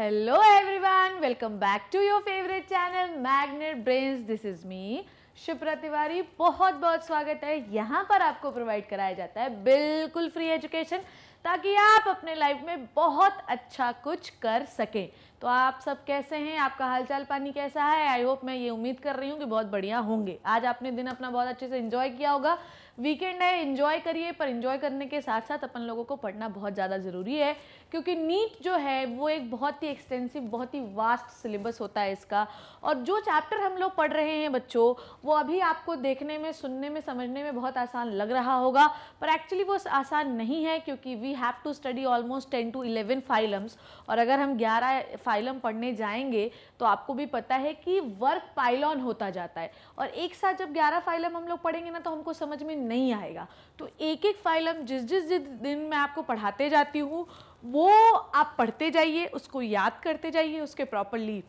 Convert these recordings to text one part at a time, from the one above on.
hello everyone welcome back to your favourite channel magnet brains this is me Shipra Tiwari बहुत बहुत स्वागत है यहाँ पर आपको प्रोवाइड कराया जाता है बिल्कुल फ्री एजुकेशन ताकि आप अपने लाइफ में बहुत अच्छा कुछ कर सकें तो आप सब कैसे हैं आपका हालचाल पानी कैसा है आई होप मैं ये उम्मीद कर रही हूँ कि बहुत बढ़िया होंगे आज आपने दिन अपना बहुत अच्छे से इन्जॉय किया होगा वीकेंड है इन्जॉय करिए पर इन्जॉय करने के साथ साथ अपन लोगों को पढ़ना बहुत ज़्यादा ज़रूरी है क्योंकि नीट जो है वो एक बहुत ही एक्सटेंसिव बहुत ही वास्ट सिलेबस होता है इसका और जो चैप्टर हम लोग पढ़ रहे हैं बच्चों वो अभी आपको देखने में सुनने में समझने में बहुत आसान लग रहा होगा पर एक्चुअली वो आसान नहीं है क्योंकि we have to study almost ten to eleven phylums और अगर हम ग्यारह फाइलम पढ़ने जाएंगे तो आपको भी पता है कि वर्क पाइलॉन होता जाता है और एक साथ जब ग्यारह फाइलम हम लोग पढ़ेंगे ना तो हमको समझ में नहीं आएगा तो एक एक फाइल हम जिस जिस जिस दिन मैं आपको पढ़ाते जाती हूँ वो आप पढ़ते जाइए उसको याद करते जाइए उसके प्रॉपरली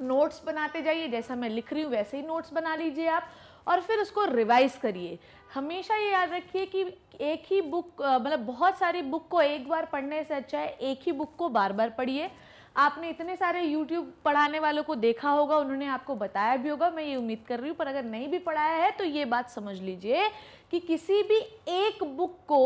नोट्स बनाते जाइए जैसा मैं लिख रही हूँ वैसे ही नोट्स बना लीजिए आप और फिर उसको रिवाइज करिए हमेशा ये याद रखिए कि एक ही बुक मतलब बहुत सारी बुक को एक बार पढ़ने से अच्छा है एक ही बुक को बार बार पढ़िए आपने इतने सारे यूट्यूब पढ़ाने वालों को देखा होगा उन्होंने आपको बताया भी होगा मैं ये उम्मीद कर रही हूँ पर अगर नहीं भी पढ़ाया है तो ये बात समझ लीजिए कि किसी भी एक बुक को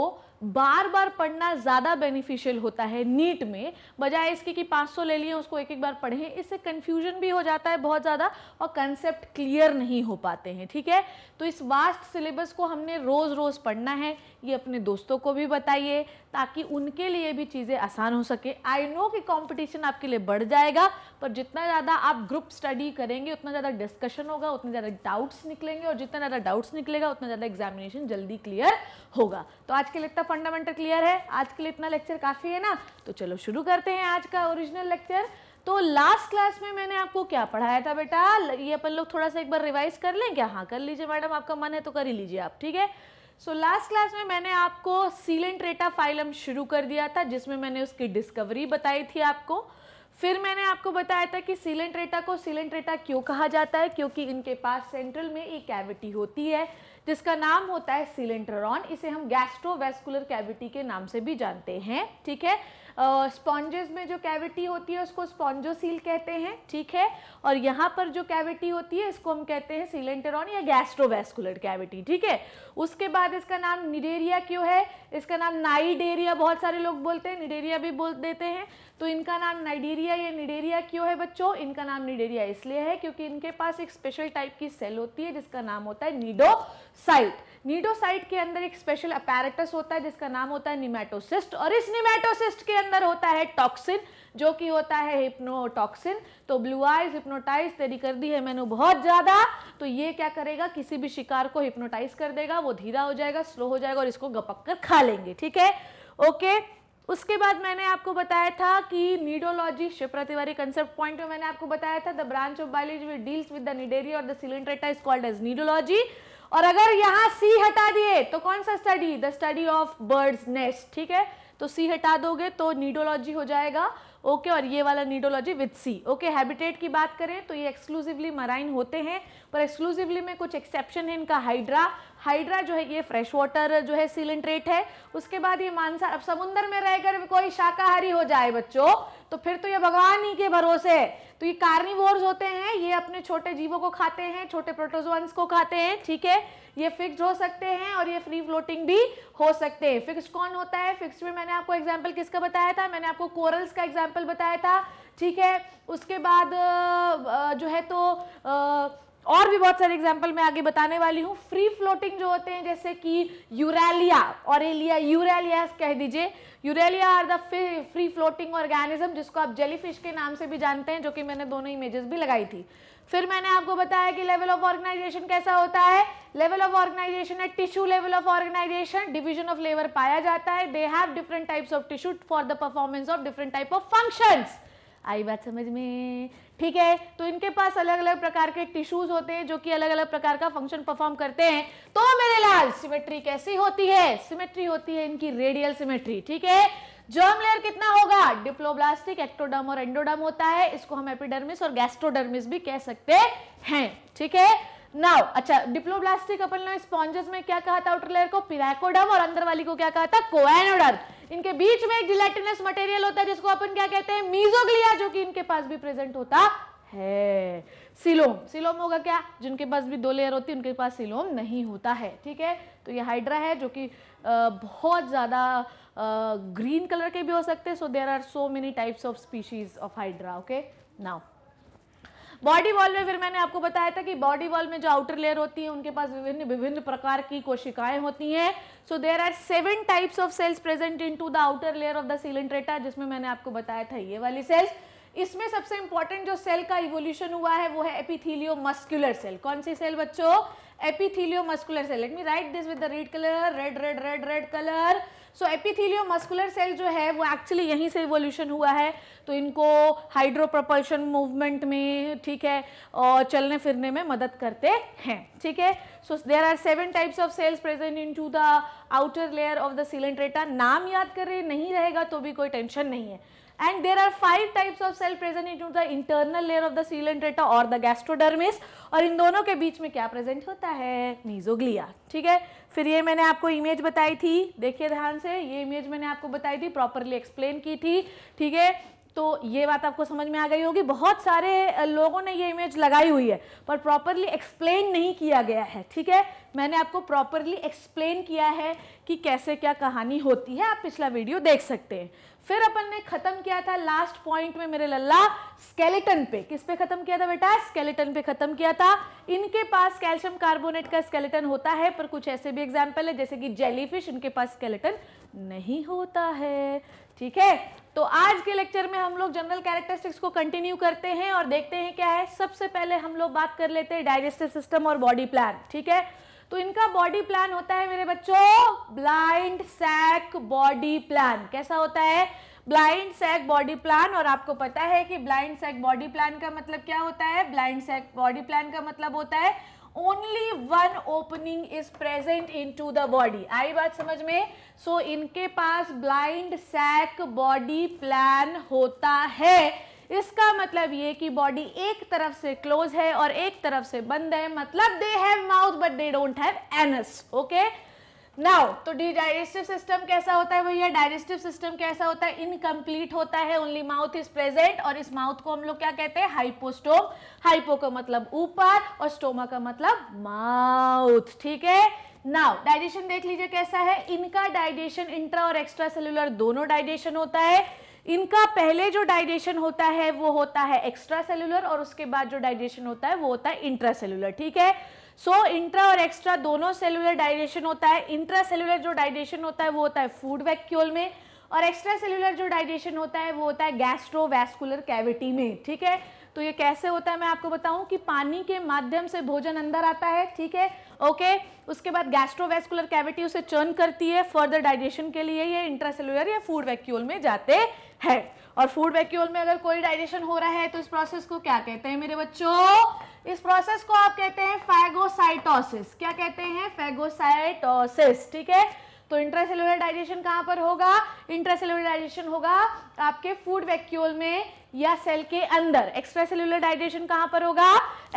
बार बार पढ़ना ज़्यादा बेनिफिशियल होता है नीट में बजाय इसके कि 500 ले लिए उसको एक एक बार पढ़ें इससे कन्फ्यूजन भी हो जाता है बहुत ज़्यादा और कंसेप्ट क्लियर नहीं हो पाते हैं ठीक है तो इस वास्ट सिलेबस को हमने रोज़ रोज़ पढ़ना है ये अपने दोस्तों को भी बताइए ताकि उनके लिए भी चीज़ें आसान हो सके आई नो कि कॉम्पिटिशन आपके लिए बढ़ जाएगा पर जितना ज़्यादा आप ग्रुप स्टडी करेंगे उतना ज़्यादा डिस्कशन होगा उतने ज़्यादा डाउट्स निकलेंगे और जितना ज़्यादा डाउट्स निकलेगा उतना ज़्यादा एग्जामिनेशन जल्दी क्लियर होगा तो आज के लिए इतना फंडामेंटल क्लियर है आज के लिए इतना लेक्चर काफ़ी है ना तो चलो शुरू करते हैं आज का ओरिजिनल लेक्चर तो लास्ट क्लास में मैंने आपको क्या पढ़ाया था बेटा ये अपन लोग थोड़ा सा एक बार रिवाइज कर लें क्या हाँ कर लीजिए मैडम आपका मन है तो कर ही लीजिए आप ठीक है सो लास्ट क्लास में मैंने आपको सीलेंट रेटा फाइलम शुरू कर दिया था जिसमें मैंने उसकी डिस्कवरी बताई थी आपको फिर मैंने आपको बताया था कि सीलेंट रेटा को सीलेंट रेटा क्यों कहा जाता है क्योंकि इनके पास सेंट्रल में एक कैविटी होती है जिसका नाम होता है सिलेंटर इसे हम गैस्ट्रोवेस्कुलर कैविटी के नाम से भी जानते हैं ठीक है स्पॉन्जेस में जो कैविटी होती है उसको स्पॉन्जोसील कहते हैं ठीक है और यहाँ पर जो कैविटी होती है इसको हम कहते हैं सिलेंटेरॉन या गैस्ट्रोवेस्कुलर कैविटी ठीक है उसके बाद इसका नाम निडेरिया क्यों है इसका नाम नाइडेरिया बहुत सारे लोग बोलते हैं निडेरिया भी बोल देते हैं तो इनका नाम नाइडेरिया या निडेरिया क्यों है बच्चों इनका नाम निडेरिया इसलिए है क्योंकि इनके पास एक स्पेशल टाइप की सेल होती है जिसका नाम होता है निडोसाइट नीडोसाइट के अंदर एक स्पेशल अपैरेटस होता है जिसका नाम होता है निमेटोसिस्ट और इस निमेटोसिस्ट के अंदर होता है टॉक्सिन जो कि होता है हिप्नोटॉक्सिन तो ब्लू आइज हिप्नोटाइज तेरी कर दी है मैंने बहुत ज़्यादा तो ये क्या करेगा किसी भी शिकार को हिप्नोटाइज कर देगा वो धीरा हो जाएगा स्लो हो जाएगा और इसको गपक कर खा लेंगे ठीक है ओके उसके बाद मैंने आपको बताया था कि nidology Shipra Tiwari concept point में मैंने आपको बताया था the branch of biology deals with the Cnidaria और the Coelenterata is called as nidology और अगर यहाँ सी हटा दिए तो कौन सा study the study of birds nest ठीक है तो सी हटा दोगे तो नीडोलॉजी हो जाएगा ओके okay, और ये वाला nidology with C okay habitat की बात करें तो ये एक्सक्लूसिवली मराइन होते हैं पर एक्सक्लूसिवली में कुछ एक्सेप्शन है इनका हाइड्रा हाइड्रा जो है ये फ्रेश वाटर जो है सीलेंट्रेट है उसके बाद ये मानसा अब समुंदर में रहकर कोई शाकाहारी हो जाए बच्चों तो फिर तो ये भगवान ही के भरोसे है तो ये कार्निवोर्स होते हैं ये अपने छोटे जीवों को खाते हैं छोटे प्रोटोजोन्स को खाते हैं ठीक है ये फिक्स हो सकते हैं और ये फ्री फ्लोटिंग भी हो सकते हैं फिक्स कौन होता है फिक्स में मैंने आपको एग्जाम्पल किसका बताया था मैंने आपको कोरल्स का एग्जाम्पल बताया था ठीक है उसके बाद जो है तो और भी बहुत सारे एग्जाम्पल मैं आगे बताने वाली हूँ फ्री फ्लोटिंग जो होते हैं जैसे कि यूरेलिया और एलिया यूरेलिया कह दीजिए Aurelia are the free floating organism जिसको आप जेलीफिश के नाम से भी जानते हैं जो कि मैंने दोनों इमेजेस भी लगाई थी फिर मैंने आपको बताया कि लेवल ऑफ ऑर्गेनाइजेशन कैसा होता है लेवल ऑफ ऑर्गेनाइजेशन है tissue level of organisation division of labour पाया जाता है they have different types of tissue for the performance of different type of functions आई बात समझ में ठीक है तो इनके पास अलग अलग प्रकार के टिश्यूज होते हैं जो कि अलग अलग प्रकार का फंक्शन परफॉर्म करते हैं तो मेरे लाल सिमेट्री कैसी होती है सिमेट्री होती है इनकी रेडियल सिमेट्री ठीक है जर्म लेयर कितना होगा डिप्लोब्लास्टिक एक्टोडर्म और एंडोडर्म होता है इसको हम एपिडर्मिस और गैस्ट्रोडर्मिस भी कह सकते हैं ठीक है नाउ अच्छा डिप्लोब्लास्टिक अपन ने स्पॉन्जेस में क्या कहा था आउटर लेयर को पिराकोडर्म और अंदर वाली को क्या कहा था कोएनोडर्म इनके बीच में एक जिलेटिनस मटेरियल होता है जिसको अपन क्या कहते हैं मीजोग्लिया जो कि इनके पास भी प्रेजेंट होता है सिलोम सिलोम होगा क्या जिनके पास भी दो लेयर होती है उनके पास सिलोम नहीं होता है ठीक है तो ये हाइड्रा है जो कि बहुत ज़्यादा ग्रीन कलर के भी हो सकते हैं so there are so many types of species of hydra okay now body wall में फिर मैंने आपको बताया था कि बॉडी वॉल में जो आउटर लेयर होती है उनके पास विभिन्न विभिन्न प्रकार की कोशिकाएं होती हैं so there are seven types of cells present in to the outer layer of the Coelenterata जिसमें मैंने आपको बताया था ये वाली सेल्स इसमें सबसे इंपॉर्टेंट जो सेल का इवोल्यूशन हुआ है वो है एपिथीलियो मस्कुलर सेल कौन सी सेल बच्चों epithelio muscular cell let me write this with the red colour red red red red colour so epithelio muscular cell जो है वो एक्चुअली यहीं से इवोल्यूशन हुआ है तो इनको हाइड्रोप्रपल्शन मूवमेंट में ठीक है और चलने फिरने में मदद करते हैं ठीक है so there are seven types of cells present in to the outer layer of the Coelenterata नाम याद करें नहीं रहेगा तो भी कोई टेंशन नहीं है and there are five types of cell present into the internal layer of the ciliatreta or the gastrodermis और इन दोनों के बीच में क्या प्रेजेंट होता है मीजोग्लिया ठीक है फिर ये मैंने आपको इमेज बताई थी देखिए ध्यान से ये इमेज मैंने आपको बताई थी प्रॉपरली एक्सप्लेन की थी ठीक है तो ये बात आपको समझ में आ गई होगी बहुत सारे लोगों ने ये इमेज लगाई हुई है पर प्रॉपरली एक्सप्लेन नहीं किया गया है ठीक है मैंने आपको प्रॉपरली एक्सप्लेन किया है कि कैसे क्या कहानी होती है आप पिछला वीडियो देख सकते हैं फिर अपन ने खत्म किया था लास्ट पॉइंट में मेरे लल्ला स्केलेटन पे किस पे खत्म किया था बेटा स्केलेटन पे खत्म किया था इनके पास कैल्शियम कार्बोनेट का स्केलेटन होता है पर कुछ ऐसे भी एग्जाम्पल है जैसे कि जेलीफिश इनके पास स्केलेटन नहीं होता है ठीक है तो आज के लेक्चर में हम लोग जनरल कैरेक्टरिस्टिक्स को कंटिन्यू करते हैं और देखते हैं क्या है सबसे पहले हम लोग बात कर लेते हैं डाइजेस्टिव सिस्टम और बॉडी प्लान ठीक है तो इनका बॉडी प्लान होता है मेरे बच्चों ब्लाइंड सैक बॉडी प्लान कैसा होता है ब्लाइंड सैक बॉडी प्लान और आपको पता है कि ब्लाइंड सैक बॉडी प्लान का मतलब क्या होता है ब्लाइंड सैक बॉडी प्लान का मतलब होता है only one opening is present in to the body आई बात समझ में सो so, इनके पास ब्लाइंड सैक बॉडी प्लान होता है इसका मतलब ये कि बॉडी एक तरफ से क्लोज है और एक तरफ से बंद है मतलब they have mouth but they don't have anus okay now तो डाइजेस्टिव सिस्टम कैसा होता है भैया डाइजेस्टिव सिस्टम कैसा होता है इनकम्प्लीट होता है ओनली माउथ इज प्रेजेंट और इस माउथ को हम लोग क्या कहते हैं हाइपोस्टोम हाइपो का मतलब ऊपर और स्टोमा का मतलब माउथ ठीक है नाउ डाइजेशन देख लीजिए कैसा है इनका डाइजेशन इंट्रा और एक्स्ट्रा सेलुलर दोनों डाइजेशन होता है इनका पहले जो डाइजेशन होता है वो होता है एक्स्ट्रा सेलुलर और उसके बाद जो डाइजेशन होता है वो होता है इंट्रा सेलुलर ठीक है सो so, इंट्रा और एक्स्ट्रा दोनों सेलुलर डाइजेशन होता है इंट्रा सेलुलर जो डाइजेशन होता है वो होता है फूड वैक्यूल में और एक्स्ट्रा सेलुलर जो डाइजेशन होता है वो होता है गैस्ट्रोवैस्कुलर कैविटी में ठीक है तो ये कैसे होता है मैं आपको बताऊं कि पानी के माध्यम से भोजन अंदर आता है ठीक है ओके उसके बाद गैस्ट्रोवैस्कुलर कैविटी उसे चर्न करती है फर्दर डाइजेशन के लिए ये सेलुलर या फूड वैक्यूल में जाते है और फूड वैक्यूल में अगर कोई डाइजेशन हो रहा है तो इस प्रोसेस को क्या कहते हैं मेरे बच्चों इस प्रोसेस को आप कहते हैं फैगोसाइटोसिस क्या कहते हैं फैगोसाइटोसिस ठीक है तो इंट्रासेलुलर डाइजेशन कहां पर होगा इंट्रासेलुलर डाइजेशन होगा आपके फूड वैक्यूल में या सेल के अंदर एक्स्ट्रा सेलुलर डाइजेशन कहां पर होगा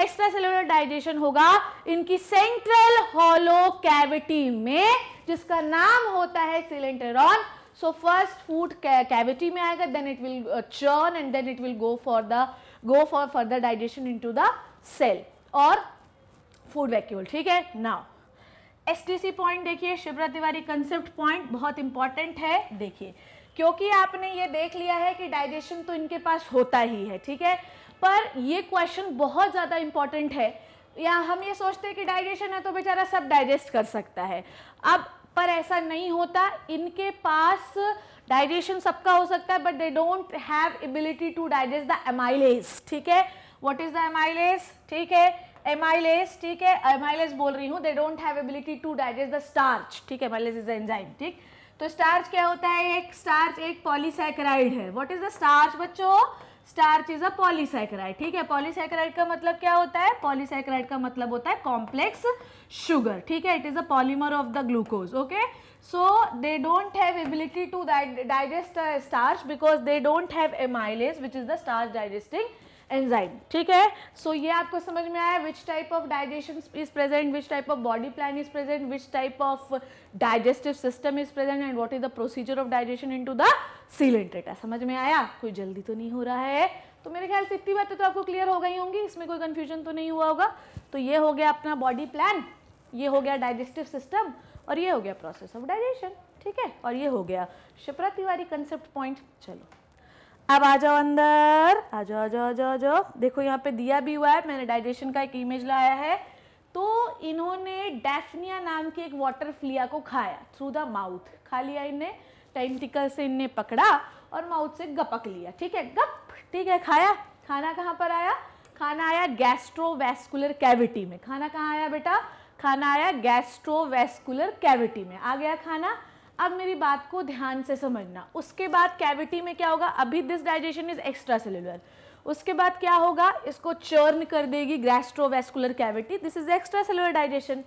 एक्स्ट्रा सेलुलर डाइजेशन होगा इनकी सेंट्रल हॉलो कैविटी में जिसका नाम होता है coelenteron so first food cavity में आएगा then it will churn and then it will go for the go for further digestion in to the cell और फूड वैक्यूल ठीक है नाउ सी पॉइंट देखिए शिवरा तिवारी कंसेप्ट पॉइंट बहुत important है देखिए क्योंकि आपने ये देख लिया है कि डाइजेशन तो इनके पास होता ही है ठीक है पर यह क्वेश्चन बहुत ज़्यादा इंपॉर्टेंट है या हम ये सोचते हैं कि डाइजेशन है तो बेचारा सब डाइजेस्ट कर सकता है अब पर ऐसा नहीं होता इनके पास डाइजेशन सबका हो सकता है but they don't have ability to digest the amylase ठीक है व्हाट इज द एमाइलेज ठीक है एमाइलेज ठीक है एमाइलेज बोल रही हूँ they don't have ability to digest the starch ठीक है एमाइलेज इज एंजाइम ठीक तो स्टार्च क्या होता है एक स्टार्च एक पॉलीसेक्राइड है वॉट इज द स्टार्च बच्चों स्टार्च इज अ पॉलीसाइक्राइड ठीक है पॉलीसाइक्राइड का मतलब क्या होता है पॉलीसाइक्राइड का मतलब होता है कॉम्प्लेक्स शुगर ठीक है it is a polymer of the glucose okay so they don't have ability to digest starch because they don't have amylase which is the starch digesting enzyme ठीक है सो so, ये आपको समझ में आया which type of digestion is present which type of body plan is present which type of digestive system is present and what is the procedure of digestion in to the Coelenterata समझ में आया कोई जल्दी तो नहीं हो रहा है तो मेरे ख्याल से इतनी बातें तो आपको क्लियर हो गई होंगी इसमें कोई कन्फ्यूजन तो नहीं हुआ होगा तो ये हो गया अपना बॉडी प्लान ये हो गया डाइजेस्टिव सिस्टम और ये हो गया प्रोसेस ऑफ डाइजेशन ठीक है और ये हो गया शिप्रा तिवारी कंसेप्ट पॉइंट चलो अब आ जाओ अंदर आ जाओ आ जाओ आ जाओ आ जाओ देखो यहाँ पे दिया भी हुआ है मैंने डाइजेशन का एक इमेज लाया है तो इन्होंने डेफनिया नाम की एक वाटर फ्लिया को खाया थ्रू द माउथ खा लिया इनने टेंटिकल से इनने पकड़ा और माउथ से गपक लिया ठीक है गप ठीक है खाया खाना कहाँ पर आया खाना आया गैस्ट्रोवैस्कुलर कैविटी में खाना कहाँ आया बेटा खाना आया गैस्ट्रोवैस्कुलर कैविटी में आ गया खाना अब मेरी बात को ध्यान से समझना उसके बाद कैविटी में क्या होगा अभी this digestion is extra cellular उसके बाद क्या होगा इसको चर्न कर देगी gastrovascular cavity this is extra cellular digestion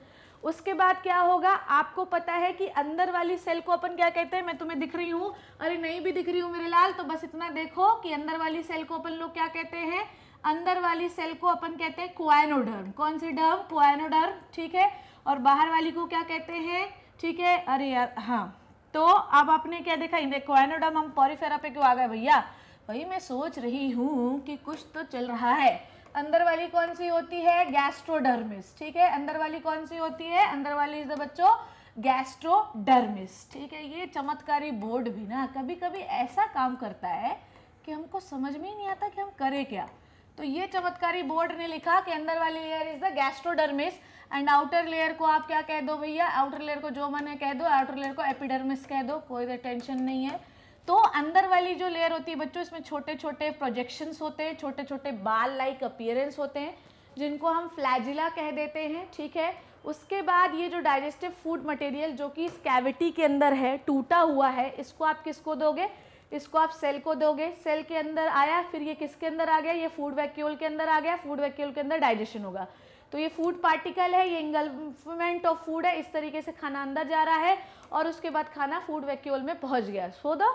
उसके बाद क्या होगा आपको पता है कि अंदर वाली सेल को अपन क्या कहते हैं मैं तुम्हें दिख रही हूँ अरे नहीं भी दिख रही हूँ मेरे लाल तो बस इतना देखो कि अंदर वाली सेल को अपन लोग क्या कहते हैं अंदर वाली सेल को अपन कहते हैं क्वाइनोडर्म कौन सी डर्म क्वाइनोडर्म ठीक है और बाहर वाली को क्या कहते हैं ठीक है अरे यार हाँ तो अब आपने क्या देखा इन इवेक्वाइनोडम हम पॉरीफेरा पे क्यों आ गए भैया भाई मैं सोच रही हूँ कि कुछ तो चल रहा है अंदर वाली कौन सी होती है गैस्ट्रोडर्मिस ठीक है अंदर वाली कौन सी होती है अंदर वाली इज द बच्चों गैस्ट्रोडर्मिस ठीक है ये चमत्कारी बोर्ड भी ना कभी कभी ऐसा काम करता है कि हमको समझ में ही नहीं आता कि हम करें क्या तो ये चमत्कारी बोर्ड ने लिखा कि अंदर वाली layer is the gastrodermis and outer layer को आप क्या कह दो भैया आउटर लेयर को जो मैंने कह दो आउटर लेयर को एपिडर्मिस कह दो कोई टेंशन नहीं है तो अंदर वाली जो लेयर होती है बच्चों इसमें छोटे छोटे प्रोजेक्शंस होते हैं छोटे छोटे बाल लाइक अपियरेंस होते हैं जिनको हम फ्लैजिला कह देते हैं ठीक है उसके बाद ये जो डाइजेस्टिव फूड मटेरियल जो कि इस कैविटी के अंदर है टूटा हुआ है इसको आप किसको दोगे इसको आप सेल को दोगे सेल के अंदर आया फिर ये किसके अंदर आ गया ये फूड वैक्यूल के अंदर आ गया फूड वैक्यूल के अंदर डाइजेशन होगा तो ये फूड पार्टिकल है ये इंगलमेंट ऑफ फूड है इस तरीके से खाना अंदर जा रहा है और उसके बाद खाना फूड वैक्यूल में पहुंच गया so the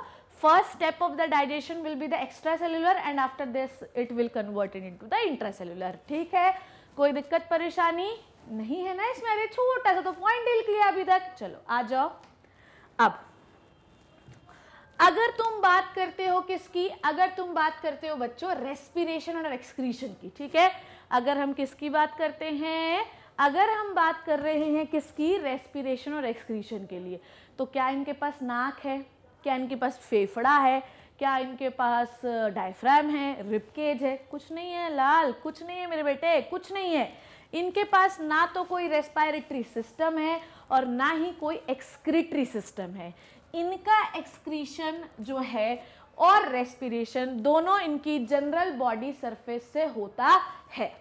of the digestion will be the extra the and after this it will convert in to the intra intracellular ठीक है कोई दिक्कत परेशानी नहीं है ना इसमें अरे छोटा सा तो पॉइंट डील किया अभी तक चलो आ जाओ अब अगर तुम बात करते हो किसकी अगर तुम बात करते हो बच्चों रेस्पिरेशन और एक्सक्रीशन की ठीक है अगर हम किसकी बात करते हैं अगर हम बात कर रहे हैं किसकी रेस्पिरेशन और एक्सक्रीशन के लिए तो क्या इनके पास नाक है क्या इनके पास फेफड़ा है क्या इनके पास डायफ्राम है रिपकेज है कुछ नहीं है लाल कुछ नहीं है मेरे बेटे कुछ नहीं है इनके पास ना तो कोई रेस्पायरेटरी सिस्टम है और ना ही कोई एक्सक्रीटरी सिस्टम है इनका एक्सक्रीशन जो है और रेस्पिरेशन दोनों इनकी जनरल बॉडी सरफेस से होता है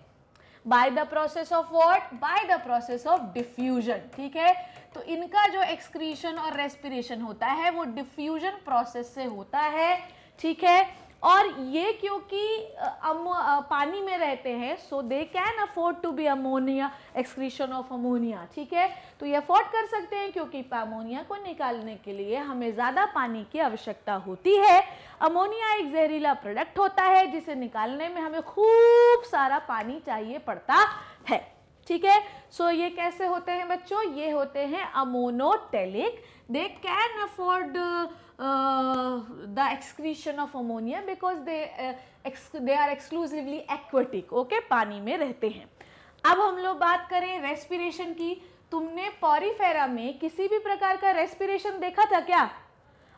by the process of what by the process of diffusion ठीक है तो इनका जो एक्सक्रीशन और रेस्पिरेशन होता है वो डिफ्यूजन प्रोसेस से होता है ठीक है और ये क्योंकि अम, पानी में रहते हैं so they can afford to be ammonia excretion of ammonia ठीक है तो ये अफोर्ड कर सकते हैं क्योंकि अमोनिया को निकालने के लिए हमें ज़्यादा पानी की आवश्यकता होती है अमोनिया एक जहरीला प्रोडक्ट होता है जिसे निकालने में हमें खूब सारा पानी चाहिए पड़ता है ठीक है सो ये कैसे होते हैं बच्चों ये होते हैं ammonotelic they can afford Uh, the excretion of ammonia because they uh, they are exclusively aquatic okay पानी में रहते हैं अब हम लोग बात करें रेस्पिरेशन की तुमने पॉरीफेरा में किसी भी प्रकार का रेस्पिरेशन देखा था क्या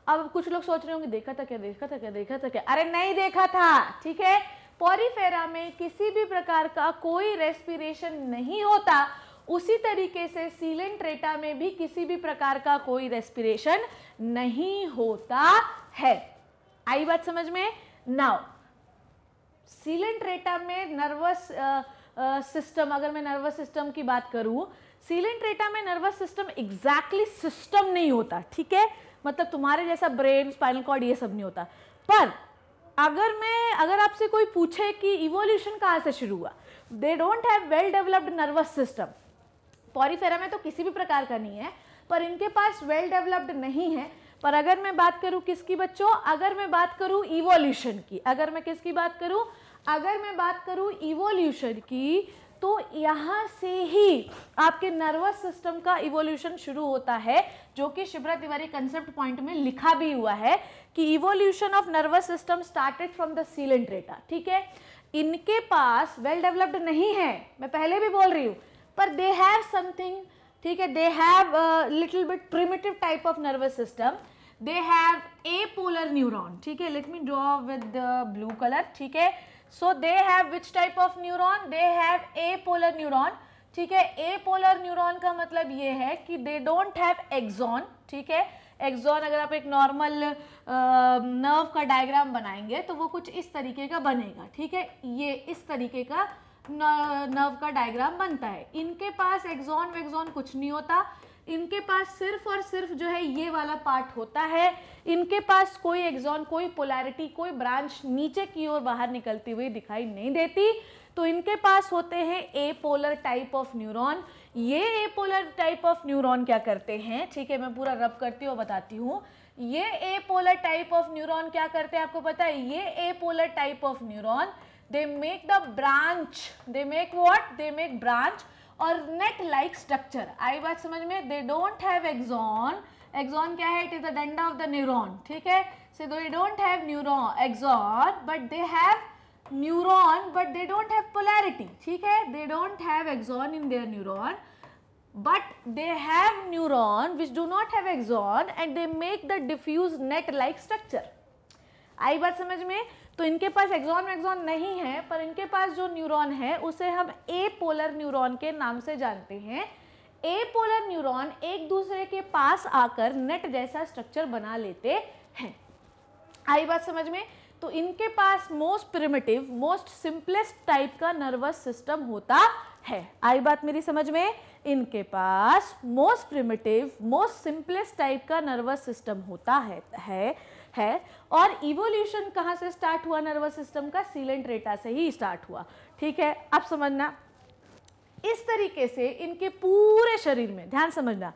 अब कुछ लोग सोच रहे होंगे देखा था क्या देखा था क्या देखा था क्या अरे नहीं देखा था ठीक है पॉरीफेरा में किसी भी प्रकार का कोई रेस्पिरेशन नहीं होता उसी तरीके से सीलेंट्रेटा में भी किसी भी प्रकार का कोई रेस्पिरेशन नहीं होता है आई बात समझ में नाउ सीलेंट्रेटा में नर्वस सिस्टम अगर मैं नर्वस सिस्टम की बात करूँ सीलेंट रेटा में नर्वस सिस्टम एग्जैक्टली सिस्टम नहीं होता ठीक है मतलब तुम्हारे जैसा ब्रेन स्पाइनल कॉर्ड ये सब नहीं होता पर अगर मैं अगर आपसे कोई पूछे कि इवोल्यूशन कहाँ से शुरू हुआ they don't have well developed nervous system Porifera में तो किसी भी प्रकार का नहीं है पर इनके पास वेल डेवलप्ड नहीं है पर अगर मैं बात करूँ किसकी बच्चों अगर मैं बात करूँ इवोल्यूशन की अगर मैं किसकी बात करूँ अगर मैं बात करूँ इवोल्यूशन की तो यहाँ से ही आपके नर्वस सिस्टम का इवोल्यूशन शुरू होता है जो कि शिवरा तिवारी कंसेप्ट पॉइंट में लिखा भी हुआ है कि evolution of nervous system started from the Coelenterata ठीक है इनके पास वेल well डेवलप्ड नहीं है मैं पहले भी बोल रही हूँ पर दे हैव समथिंग ठीक है they have little bit primitive type of nervous system they have apolar neuron ठीक है let me draw with blue colour ठीक है so they have which type of neuron they have apolar neuron ठीक है ए apolar neuron का मतलब ये है कि दे डोंट हैव एक्जॉन ठीक है एग्जॉन अगर आप एक नॉर्मल नर्व का डायग्राम बनाएंगे तो वो कुछ इस तरीके का बनेगा ठीक है ये इस तरीके का नर्व का डायग्राम बनता है इनके पास एक्सॉन वेक्सॉन कुछ नहीं होता इनके पास सिर्फ और सिर्फ जो है ये वाला पार्ट होता है इनके पास कोई एग्जॉन कोई पोलैरिटी कोई ब्रांच नीचे की ओर बाहर निकलती हुई दिखाई नहीं देती तो इनके पास होते हैं apolar type of neuron ये apolar type of neuron क्या करते हैं ठीक है मैं पूरा रब करती हूँ बताती हूँ ये apolar type of neuron क्या करते हैं आपको पता है ये apolar type of neuron they make the branch they make what they make branch और नेट लाइक स्ट्रक्चर आई बात समझ में they don't have axon axon क्या है it is the dendron of the neuron ठीक है so though don't have neuro axon but they have neuron but they don't have polarity ठीक है they don't have axon in their neuron but they have neuron which do not have axon and they make the diffuse net like structure आई बात समझ में तो इनके पास Exxon axon नहीं है पर इनके पास जो न्यूरॉन है उसे हम ए पोलर न्यूरोन के नाम से जानते हैं ए पोलर न्यूरोन एक दूसरे के पास आकर नेट जैसा स्ट्रक्चर बना लेते हैं आई बात समझ में तो इनके पास most primitive most simplest type का नर्वस सिस्टम होता है आई बात मेरी समझ में इनके पास most primitive most simplest type का नर्वस सिस्टम होता है है है और इवोल्यूशन कहाँ से स्टार्ट हुआ नर्वस सिस्टम का सीलेंट रेटा से ही स्टार्ट हुआ ठीक है आप समझना इस तरीके से इनके पूरे शरीर में ध्यान समझना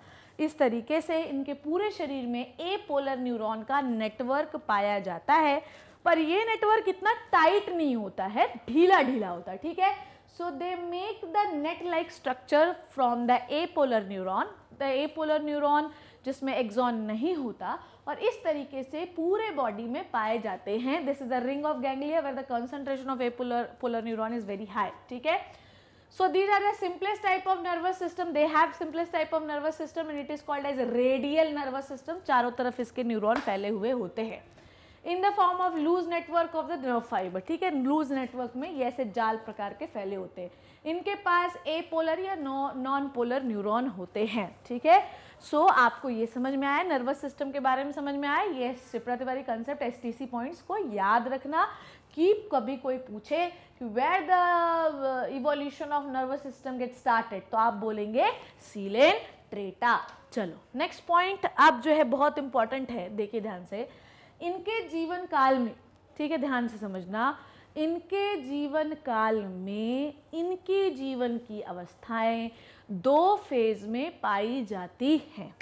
इस तरीके से इनके पूरे शरीर में ए पोलर न्यूरोन का नेटवर्क पाया जाता है पर ये नेटवर्क इतना टाइट नहीं होता है ढीला ढीला होता है ठीक है so they make the net like structure from the apolar neuron the apolar neuron जिसमें एग्जॉन नहीं होता और इस तरीके से पूरे बॉडी में पाए जाते हैं this is the ring of ganglia where the concentration of polar polar neuron is very high ठीक है so these are the simplest type of nervous system they have simplest type of nervous system and it is called as radial nervous system चारों तरफ इसके neuron फैले हुए होते हैं in the form of loose network of the nerve fibre ठीक है loose network में ये ऐसे जाल प्रकार के फैले होते हैं इनके पास ए पोलर या नॉन पोलर न्यूरोन होते हैं ठीक है सो so, आपको ये समझ में आया नर्वस सिस्टम के बारे में समझ में आया ये Sipra Tiwari concepts points को याद रखना कि कभी कोई पूछे कि where the evolution of nervous system get started तो आप बोलेंगे सीलेन ट्रेटा चलो नेक्स्ट पॉइंट अब जो है बहुत इंपॉर्टेंट है देखिए ध्यान से इनके जीवन काल में ठीक है ध्यान से समझना इनके जीवन काल में इनकी जीवन की अवस्थाएं दो फेज में पाई जाती हैं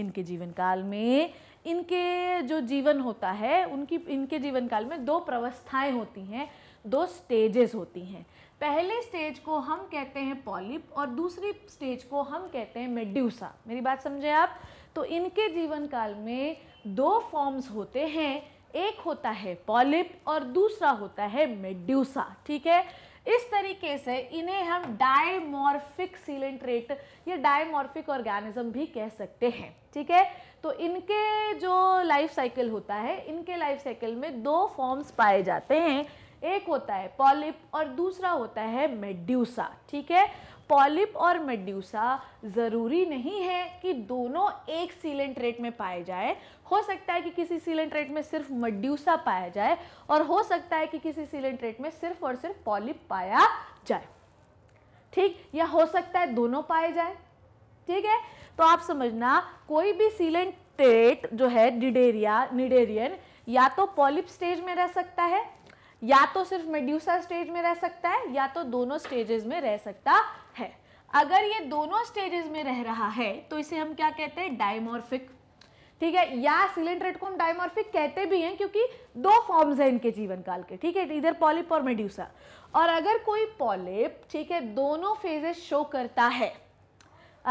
इनके जीवन काल में इनके जो जीवन होता है उनकी इनके जीवन काल में दो प्रवस्थाएं होती हैं दो स्टेजेस होती हैं पहले स्टेज को हम कहते हैं पॉलिप और दूसरी स्टेज को हम कहते हैं मेड्यूसा मेरी बात समझे आप तो इनके जीवन काल में दो फॉर्म्स होते हैं एक होता है पॉलिप और दूसरा होता है मेड्यूसा ठीक है इस तरीके से इन्हें हम डायमॉर्फिक सीलेंट्रेट या डायमॉर्फिक ऑर्गेनिज्म भी कह सकते हैं ठीक है तो इनके जो लाइफ साइकिल होता है इनके लाइफ साइकिल में दो फॉर्म्स पाए जाते हैं एक होता है पॉलिप और दूसरा होता है मेड्यूसा ठीक है पॉलिप और मेड्यूसा ज़रूरी नहीं है कि दोनों एक सीलेंट्रेट में पाए जाए हो सकता है कि किसी सिलेंट्रेट में सिर्फ मड्यूसा पाया जाए और हो सकता है कि किसी सिलेंट्रेट में सिर्फ और सिर्फ पॉलिप पाया जाए ठीक या हो सकता है दोनों पाए जाए ठीक है तो आप समझना कोई भी सीलेंट्रेट जो है डिडेरिया निडेरियन या तो पॉलिप स्टेज में रह सकता है या तो सिर्फ मेड्यूसा स्टेज में रह सकता है या तो दोनों स्टेजेस में रह सकता है अगर ये दोनों स्टेजेस में रह रहा है तो इसे हम क्या कहते हैं डायमोर्फिक ठीक है या सिलेंड्रेट को हम डायमॉर्फिक कहते भी हैं क्योंकि दो फॉर्म्स हैं इनके जीवन काल के ठीक है इधर पॉलिप और मेड्यूसा और अगर कोई पॉलिप ठीक है दोनों फेजेस शो करता है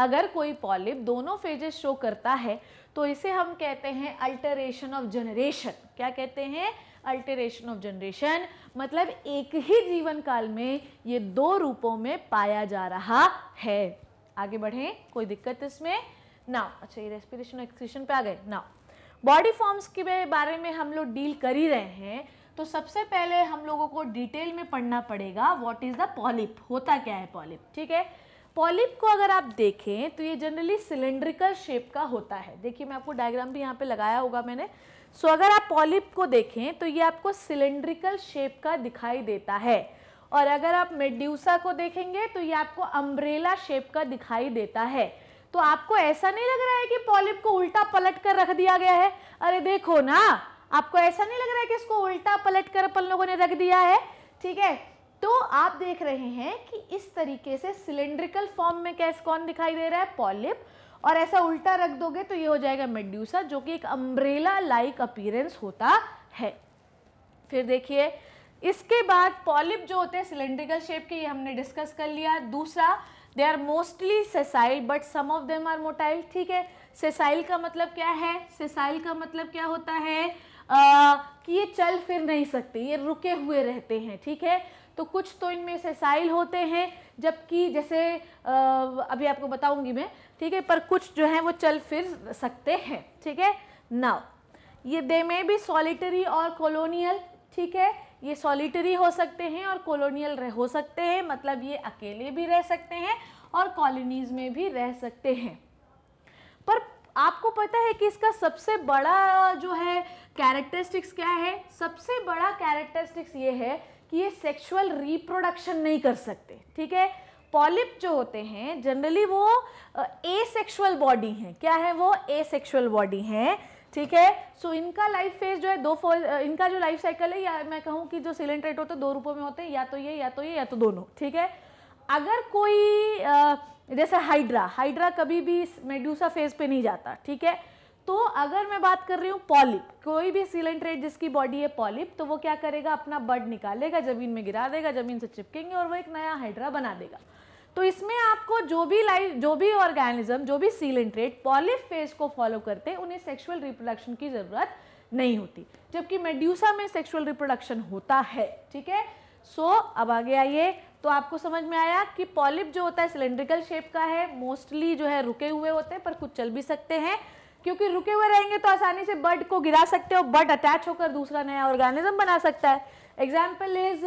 अगर कोई पॉलिप दोनों फेजेस शो करता है तो इसे हम कहते हैं अल्टरेशन ऑफ जनरेशन क्या कहते हैं अल्टरेशन ऑफ जनरेशन मतलब एक ही जीवन काल में ये दो रूपों में पाया जा रहा है आगे बढ़ें कोई दिक्कत इसमें नाउ अच्छा ये रेस्पिरेशन एक्सक्रीशन पे आ गए नाउ बॉडी फॉर्म्स के बारे में हम लोग डील कर ही रहे हैं तो सबसे पहले हम लोगों को डिटेल में पढ़ना पड़ेगा व्हाट इज़ द पॉलिप होता क्या है पॉलिप ठीक है पॉलिप को अगर आप देखें तो ये जनरली सिलेंड्रिकल शेप का होता है देखिए मैं आपको डायग्राम भी यहाँ पे लगाया होगा मैंने सो so, अगर आप पॉलिप को देखें तो ये आपको सिलेंड्रिकल शेप का दिखाई देता है और अगर आप मेड्यूसा को देखेंगे तो ये आपको अम्ब्रेला शेप का दिखाई देता है तो आपको ऐसा नहीं लग रहा है कि पॉलिप को उल्टा पलट कर रख दिया गया है अरे देखो ना आपको ऐसा नहीं लग रहा है कि इसको उल्टा पलट कर अपन लोगों ने रख दिया है ठीक है तो आप देख रहे हैं कि इस तरीके से सिलेंड्रिकल फॉर्म में कैस कौन दिखाई दे रहा है पॉलिप और ऐसा उल्टा रख दोगे तो ये हो जाएगा मेड्यूसा जो कि एक अम्ब्रेला लाइक अपीरेंस होता है फिर देखिए इसके बाद पॉलिप जो होते हैं सिलेंड्रिकल शेप के ये हमने डिस्कस कर लिया दूसरा they are mostly sessile but some of them are motile ठीक है सेसाइल का मतलब क्या है सेसाइल का मतलब क्या होता है आ, कि ये चल फिर नहीं सकते ये रुके हुए रहते हैं ठीक है तो कुछ तो इनमें सेसाइल होते हैं जबकि जैसे आ, अभी आपको बताऊंगी मैं ठीक है पर कुछ जो है वो चल फिर सकते हैं ठीक है नाउ ये दे मे भी सॉलिटरी और कॉलोनियल ठीक है ये सॉलिटरी हो सकते हैं और कॉलोनियल हो सकते हैं मतलब ये अकेले भी रह सकते हैं और कॉलोनीज़ में भी रह सकते हैं पर आपको पता है कि इसका सबसे बड़ा जो है कैरेक्टरिस्टिक्स क्या है सबसे बड़ा कैरेक्टरिस्टिक्स ये है कि ये सेक्सुअल रिप्रोडक्शन नहीं कर सकते ठीक है पॉलिप जो होते हैं जनरली वो ए सेक्शुअल बॉडी हैं क्या है वो ए सेक्शुअल बॉडी हैं ठीक है सो so, इनका लाइफ फेज जो है दो फो इनका जो लाइफ साइकिल है या मैं कहूँ कि जो सिलेंड्रेट होते हैं दो रूपों में होते हैं या तो ये या तो ये या तो दोनों ठीक है अगर कोई जैसे हाइड्रा हाइड्रा कभी भी मेड्यूसा फेज पे नहीं जाता ठीक है तो अगर मैं बात कर रही हूँ पॉलिप कोई भी सिलेंट्रेट जिसकी बॉडी है पॉलिप तो वो क्या करेगा अपना बर्ड निकालेगा ज़मीन में गिरा देगा ज़मीन से चिपकेंगे और वो एक नया हाइड्रा बना देगा तो इसमें आपको जो भी लाइफ जो भी ऑर्गेनिज्म जो भी सीलेंट्रेट फेज को फॉलो करते हैं उन्हें सेक्सुअल रिप्रोडक्शन की ज़रूरत नहीं होती जबकि मेड्यूसा में सेक्सुअल रिप्रोडक्शन होता है ठीक है सो अब आगे आइए तो आपको समझ में आया कि पॉलिप जो होता है सिलेंड्रिकल शेप का है मोस्टली जो है रुके हुए होते हैं पर कुछ चल भी सकते हैं क्योंकि रुके हुए रहेंगे तो आसानी से बर्ड को गिरा सकते हो बर्ड अटैच होकर दूसरा नया ऑर्गेनिज्म बना सकता है example is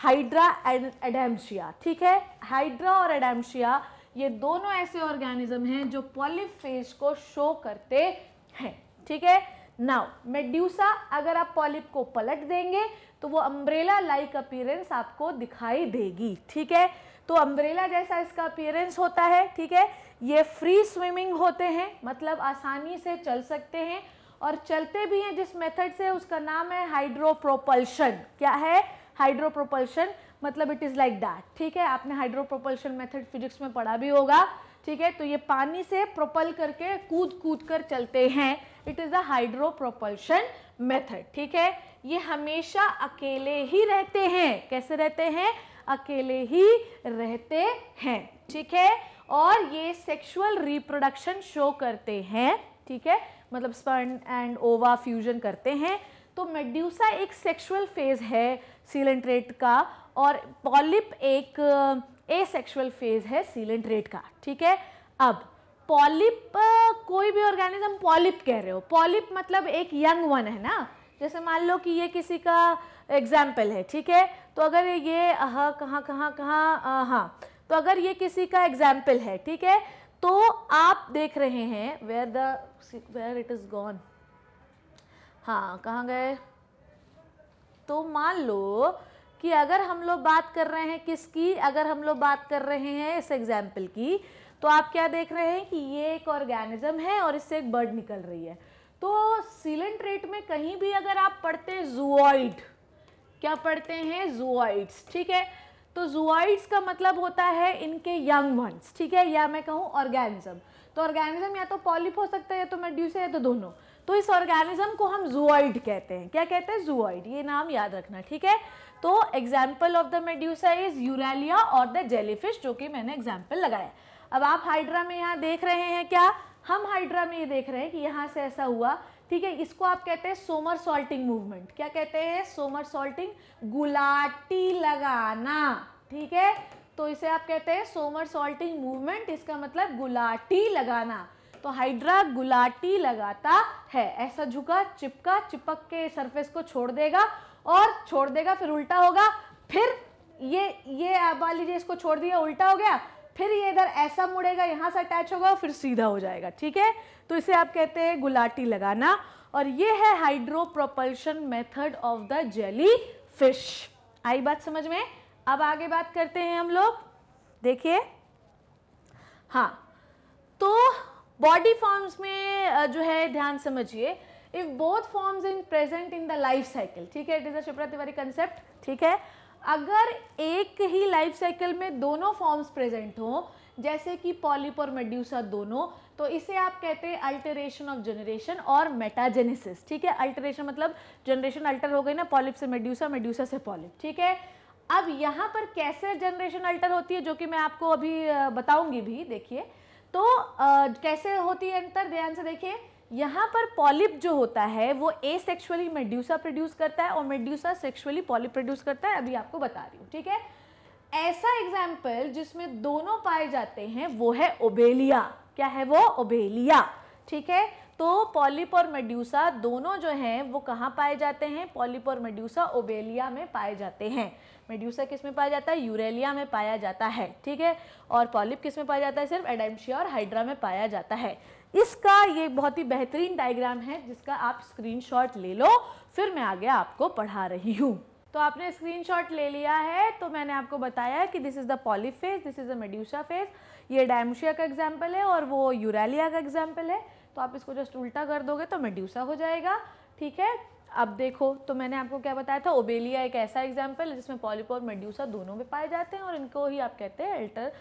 hydra and Adamsia ठीक है हाइड्रा और एडेम्शिया ये दोनों ऐसे ऑर्गेनिज्म हैं जो पॉलीफेज को शो करते हैं ठीक है नाउ मेड्यूसा अगर आप पॉलिप को पलट देंगे तो वो अम्ब्रेला लाइक अपीयरेंस आपको दिखाई देगी ठीक है तो अम्ब्रेला जैसा इसका अपीयरेंस होता है ठीक है ये फ्री स्विमिंग होते हैं मतलब आसानी से चल सकते हैं और चलते भी हैं जिस मेथड से उसका नाम है हाइड्रोप्रोपल्शन क्या है हाइड्रो प्रोपल्शन मतलब इट इज़ लाइक दैट ठीक है आपने हाइड्रो प्रोपल्शन मेथड फिजिक्स में पढ़ा भी होगा ठीक है तो ये पानी से प्रोपल करके कूद कूद कर चलते हैं it is a hydro propulsion method ठीक है ये हमेशा अकेले ही रहते हैं कैसे रहते हैं अकेले ही रहते हैं ठीक है और ये सेक्सुअल रिप्रोडक्शन शो करते हैं ठीक है मतलब स्पर्न एंड ओवा फ्यूजन करते हैं तो मेड्यूसा एक सेक्सुअल फेज है रेट का और पॉलिप एक एसेक्सुअल फेज है रेट का ठीक है अब पॉलिप कोई भी ऑर्गेनिज्म पॉलिप कह रहे हो पॉलिप मतलब एक यंग वन है ना जैसे मान लो कि ये किसी का एग्जाम्पल है ठीक है तो अगर ये कहाँ कहाँ कहाँ हाँ तो अगर ये किसी का एग्जाम्पल है ठीक है तो आप देख रहे हैं where the where it is gone हाँ कहाँ गए तो मान लो कि अगर हम लोग बात कर रहे हैं किसकी अगर हम लोग बात कर रहे हैं इस एग्जाम्पल की तो आप क्या देख रहे हैं कि ये एक ऑर्गेनिज्म है और इससे एक बर्ड निकल रही है तो रेट में कहीं भी अगर आप पढ़ते हैं जुआइड क्या पढ़ते हैं जुआइड्स ठीक है तो जुआइड्स का मतलब होता है इनके यंग वंस ठीक है या मैं कहूँ ऑर्गेनिज्म तो ऑर्गेनिज्म या तो पॉलिप हो सकता है या तो मेड्यूस है या तो दोनों तो इस ऑर्गेनिज्म को हम जुआइड कहते हैं क्या कहते हैं जुआइड ये नाम याद रखना ठीक है तो example of the medusa is Aurelia और द जेलीफिश जो कि मैंने एग्जाम्पल लगाया अब आप हाइड्रा में यहाँ देख रहे हैं क्या हम हाइड्रा में ये देख रहे हैं कि यहाँ से ऐसा हुआ ठीक है इसको आप कहते हैं सोमर सॉल्टिंग मूवमेंट क्या कहते हैं सोमर सॉल्टिंग गुलाटी लगाना ठीक है तो इसे आप कहते हैं सोमर सॉल्टिंग मूवमेंट इसका मतलब गुलाटी लगाना तो हाइड्रा गुलाटी लगाता है ऐसा झुका चिपका चिपक के सरफेस को छोड़ देगा और छोड़ देगा फिर उल्टा होगा फिर ये ये आप मान लीजिए इसको छोड़ दिया उल्टा हो गया फिर ये इधर ऐसा मुड़ेगा यहाँ से अटैच होगा और फिर सीधा हो जाएगा ठीक है तो इसे आप कहते हैं गुलाटी लगाना और ये है hydro propulsion method of the jelly fish आई बात समझ में अब आगे बात करते हैं हम लोग देखिए हाँ तो बॉडी फॉर्म्स में जो है ध्यान समझिए if both forms in present in the life cycle ठीक है it is a Shipra Tiwari concept ठीक है अगर एक ही लाइफ साइकिल में दोनों फॉर्म्स प्रेजेंट हों जैसे कि पॉलिप और मेड्यूसा दोनों तो इसे आप कहते हैं अल्टरेशन ऑफ जनरेशन और मेटाजेनेसिस ठीक है अल्टरेशन मतलब जनरेशन अल्टर हो गई ना पॉलिप से मेड्यूसा मेड्यूसा से पॉलिप ठीक है अब यहाँ पर कैसे जनरेशन अल्टर होती है जो कि मैं आपको अभी बताऊंगी भी देखिए तो आ, कैसे होती है अंतर ध्यान से देखिए यहाँ पर पॉलिप जो होता है वो ए सेक्सुअली मेड्यूसा प्रोड्यूस करता है और मेड्यूसा सेक्सुअली पॉलिप प्रोड्यूस करता है अभी आपको बता रही हूँ ठीक है ऐसा एग्जाम्पल जिसमें दोनों पाए जाते हैं वो है ओबेलिया क्या है वो ओबेलिया ठीक है तो पॉलिप और मेड्यूसा दोनों जो हैं वो कहाँ पाए जाते हैं पॉलिप और मेड्यूसा ओबेलिया में पाए जाते हैं मेड्यूसा किस में पाया जाता है यूरेलिया में पाया जाता है ठीक है और पॉलिप किस में पाया जाता है सिर्फ एडेम्शिया और हाइड्रा में पाया जाता है इसका ये बहुत ही बेहतरीन डायग्राम है जिसका आप स्क्रीन ले लो फिर मैं आगे आपको पढ़ा रही हूँ तो आपने स्क्रीनशॉट ले लिया है तो मैंने आपको बताया कि this is the polyphase phase this is the medusa phase ये डायमशिया का एग्जाम्पल है और वो यूरेलिया का एग्जाम्पल है तो आप इसको जस्ट उल्टा कर दोगे तो मेड्यूसा हो जाएगा ठीक है अब देखो तो मैंने आपको क्या बताया था ओबेलिया एक ऐसा एग्जाम्पल है जिसमें पॉलिप और मेड्यूसा दोनों में पाए जाते हैं और इनको ही आप कहते हैं अल्टर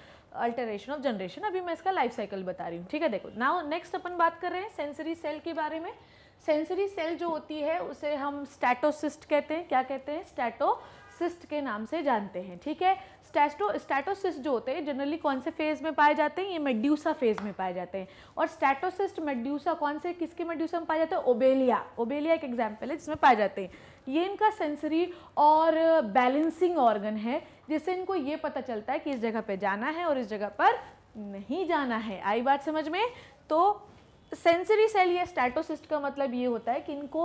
अल्टरेशन ऑफ जनरेशन अभी मैं इसका लाइफ साइकिल बता रही हूँ ठीक है देखो नाउ नेक्स्ट अपन बात कर रहे हैं सेंसरी सेल के बारे में सेंसरी सेल जो होती है उसे हम स्टैटोसिस्ट कहते हैं क्या कहते हैं स्टैटो सिस्ट के नाम से जानते हैं ठीक है स्टैटो स्टैटोसिस्ट जो होते हैं जनरली कौन से फेज़ में पाए जाते हैं ये मेड्यूसा फेज़ में पाए जाते हैं और स्टैटोसिस्ट मेड्यूसा कौन से किसके मेड्यूसा में पाए जाते हैं ओबेलिया ओबेलिया एक एग्जाम्पल है जिसमें पाए जाते हैं ये इनका सेंसरी और बैलेंसिंग ऑर्गन है जिससे इनको ये पता चलता है कि इस जगह पर जाना है और इस जगह पर नहीं जाना है आई बात समझ में तो सेंसरी सेल या स्टैटोसिस्ट का मतलब ये होता है कि इनको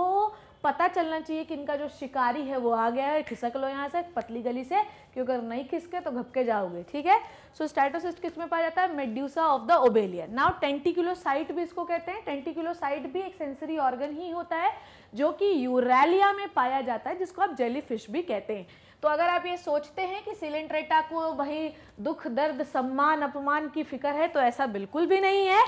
पता चलना चाहिए कि इनका जो शिकारी है वो आ गया है खिसक लो यहाँ से पतली गली से क्योंकि अगर नहीं खिसके तो घपके जाओगे ठीक है सो स्टैटोसिस्ट में पाया जाता है medusa of the Obelia now tentaculocyte भी इसको कहते हैं टेंटिकुलोसाइट भी एक सेंसरी ऑर्गन ही होता है जो कि यूरेलिया में पाया जाता है जिसको आप जेली भी कहते हैं तो अगर आप ये सोचते हैं कि सिलेंट्रेटा को भाई दुख दर्द सम्मान अपमान की फिक्र है तो ऐसा बिल्कुल भी नहीं है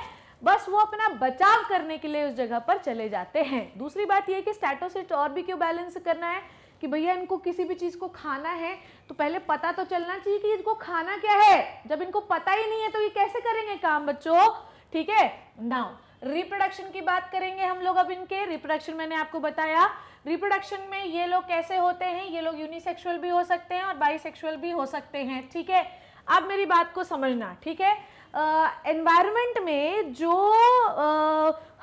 बस वो अपना बचाव करने के लिए उस जगह पर चले जाते हैं दूसरी बात यह कि स्टैटोसिट और भी क्यों बैलेंस करना है कि भैया इनको किसी भी चीज़ को खाना है तो पहले पता तो चलना चाहिए कि इनको खाना क्या है जब इनको पता ही नहीं है तो ये कैसे करेंगे काम बच्चों ठीक है नाउ रिप्रोडक्शन की बात करेंगे हम लोग अब इनके रिप्रोडक्शन मैंने आपको बताया रिप्रोडक्शन में ये लोग कैसे होते हैं ये लोग यूनिसेक्सुअल भी हो सकते हैं और बाइसेक्सुअल भी हो सकते हैं ठीक है अब मेरी बात को समझना ठीक है एनवायरनमेंट uh, में जो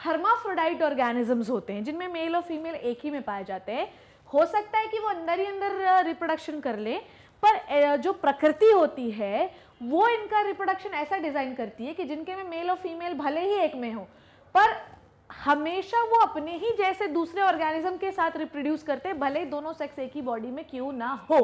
हर्माफ्रोडाइट uh, ऑर्गेनिजम्स होते हैं जिनमें मेल और फीमेल एक ही में पाए जाते हैं हो सकता है कि वो अंदर ही अंदर रिप्रोडक्शन कर लें पर जो प्रकृति होती है वो इनका रिप्रोडक्शन ऐसा डिज़ाइन करती है कि जिनके में मेल और फीमेल भले ही एक में हो पर हमेशा वो अपने ही जैसे दूसरे ऑर्गेनिज्म के साथ रिप्रोड्यूस करते हैं भले ही दोनों सेक्स एक ही बॉडी में क्यों ना हो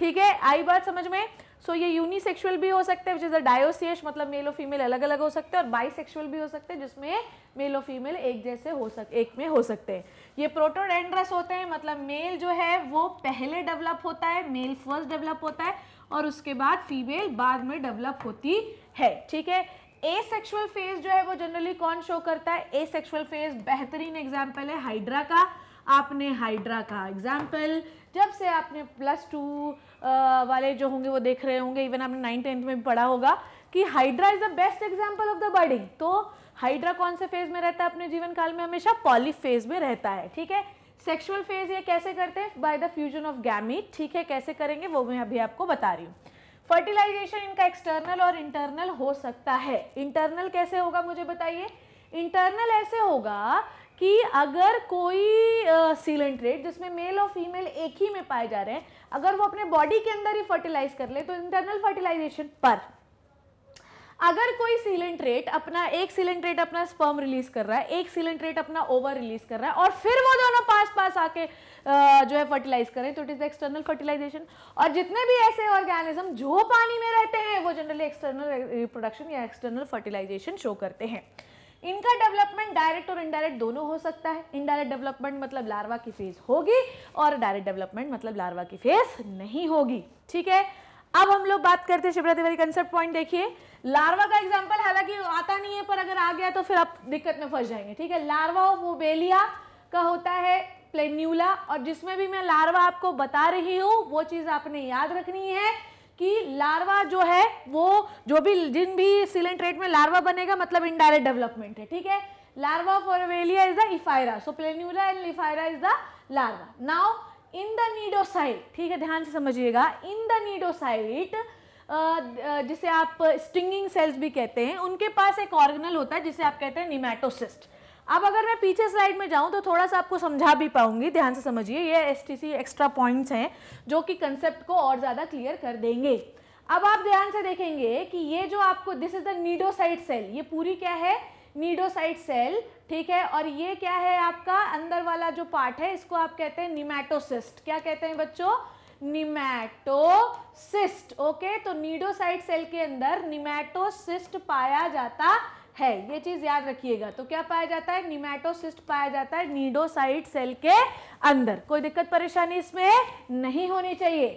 ठीक है आई बात समझ में सो so, ये यूनिसेक्सुअल भी हो सकते हैं विच इज अ डायोसियश मतलब मेल और फीमेल अलग अलग हो सकते हैं और बाइसेक्सुअल भी हो सकते हैं जिसमें मेल और फीमेल एक जैसे हो सक एक में हो सकते हैं ये प्रोटोडेंड्रस होते हैं मतलब मेल जो है वो पहले डेवलप होता है मेल फर्स्ट डेवलप होता है और उसके बाद फीमेल बाद में डेवलप होती है ठीक है ए सेक्शुअल फेज जो है वो जनरली कौन शो करता है ए सेक्शुअल फेज बेहतरीन एग्जाम्पल है हाइड्रा का आपने हाइड्रा का एग्जाम्पल जब से आपने प्लस टू वाले जो होंगे वो देख रहे होंगे इवन आपने नाइन टेंथ में भी पढ़ा होगा कि hydra is the best example of the budding तो हाइड्रा कौन से फेज में रहता है अपने जीवन काल में हमेशा पॉली फेज में रहता है ठीक है सेक्सुअल फेज ये कैसे करते हैं by the fusion of gamete ठीक है कैसे करेंगे वो मैं अभी आपको बता रही हूँ फर्टिलाइजेशन इनका एक्सटर्नल और इंटरनल हो सकता है इंटरनल कैसे होगा मुझे बताइए इंटरनल ऐसे होगा कि अगर कोई सीलेंट रेट जिसमें मेल और फीमेल एक ही में पाए जा रहे हैं अगर वो अपने बॉडी के अंदर ही फर्टिलाइज कर ले तो इंटरनल फर्टिलाइजेशन पर अगर कोई सीलेंट रेट अपना एक सीलेंट रेट अपना स्पर्म रिलीज कर रहा है एक सीलेंट रेट अपना ओवर रिलीज कर रहा है और फिर वो दोनों पास पास आके जो है फर्टिलाइज करें तो it is the external fertilisation और जितने भी ऐसे ऑर्गेनिज्म जो पानी में रहते हैं वो जनरली एक्सटर्नल रिप्रोडक्शन या एक्सटर्नल फर्टिलाइजेशन शो करते हैं इनका डेवलपमेंट डायरेक्ट और इनडायरेक्ट दोनों हो सकता है इनडायरेक्ट डेवलपमेंट मतलब लार्वा की फेज होगी और डायरेक्ट डेवलपमेंट मतलब लार्वा की फेज नहीं होगी ठीक है अब हम लोग बात करते हैं शिवरा तिवारी कंसेप्ट पॉइंट देखिए लार्वा का एग्जाम्पल हालांकि आता नहीं है पर अगर आ गया तो फिर आप दिक्कत में फंस जाएंगे ठीक है लार्वा ऑफ ओबेलिया का होता है प्लेन्यूला और जिसमें भी मैं लार्वा आपको बता रही हूँ वो चीज़ आपने याद रखनी है कि लार्वा जो है वो जो भी जिन भी सिलेंट्रेट में लार्वा बनेगा मतलब इनडायरेक्ट डेवलपमेंट है ठीक है larva of Aurelia is the ephyra so planula and ephyra is the larva now in the cnidocyte ठीक है ध्यान से समझिएगा इन द नीडोसाइट जिसे आप स्टिंगिंग सेल्स भी कहते हैं उनके पास एक ऑर्गेनल होता है जिसे आप कहते हैं निमेटोसिस्ट अब अगर मैं पीछे स्लाइड में जाऊं तो थोड़ा सा आपको समझा भी पाऊंगी ध्यान से समझिए ये एसटीसी एक्स्ट्रा पॉइंट्स हैं जो कि कंसेप्ट को और ज़्यादा क्लियर कर देंगे अब आप ध्यान से देखेंगे कि ये जो आपको this is the cnidocyte cell ये पूरी क्या है नीडोसाइट सेल ठीक है और ये क्या है आपका अंदर वाला जो पार्ट है इसको आप कहते हैं निमेटोसिस्ट क्या कहते हैं बच्चों निमेटोसिस्ट ओके तो नीडोसाइट सेल के अंदर निमेटोसिस्ट पाया जाता है है ये चीज़ याद रखिएगा तो क्या पाया जाता है निमेटोसिस्ट पाया जाता है नीडोसाइट सेल के अंदर कोई दिक्कत परेशानी इसमें नहीं होनी चाहिए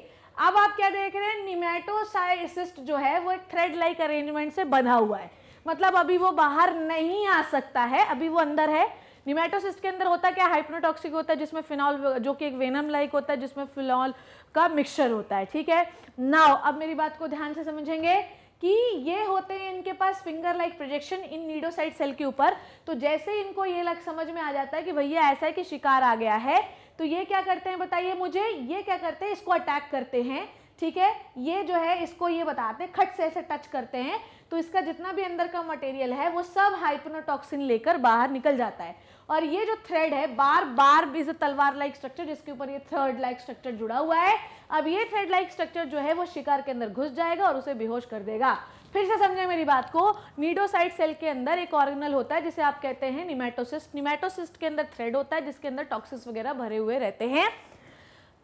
अब आप क्या देख रहे हैं निमेटोसाइसिस्ट जो है वो एक थ्रेड लाइक अरेंजमेंट से बंधा हुआ है मतलब अभी वो बाहर नहीं आ सकता है अभी वो अंदर है निमेटोसिस्ट के अंदर होता क्या हाइप्रोटॉक्सिक होता है जिसमें फिनॉल जो कि एक वेनम लाइक होता है जिसमें फिनॉल का मिक्सचर होता है ठीक है नाव अब मेरी बात को ध्यान से समझेंगे कि ये होते हैं इनके पास finger like projection in cnidocyte cell के ऊपर तो जैसे इनको ये लग समझ में आ जाता है कि भैया ऐसा है कि शिकार आ गया है तो ये क्या करते हैं बताइए मुझे ये क्या करते हैं इसको अटैक करते हैं ठीक है ये जो है इसको ये बताते हैं खट से ऐसे टच करते हैं तो इसका जितना भी अंदर का मटेरियल है वो सब हाइपनोटॉक्सिन लेकर बाहर निकल जाता है और ये जो थ्रेड है बार बार इज तलवार लाइक स्ट्रक्चर जिसके ऊपर ये थर्ड लाइक स्ट्रक्चर जुड़ा हुआ है अब ये थ्रेड लाइक स्ट्रक्चर जो है वो शिकार के अंदर घुस जाएगा और उसे बेहोश कर देगा फिर से समझे मेरी बात को नीडोसाइट सेल के अंदर एक ऑर्गेनल होता है जिसे आप कहते हैं निमेटोसिस्ट निमेटोसिस्ट के अंदर थ्रेड होता है जिसके अंदर टॉक्सिस वगैरह भरे हुए रहते हैं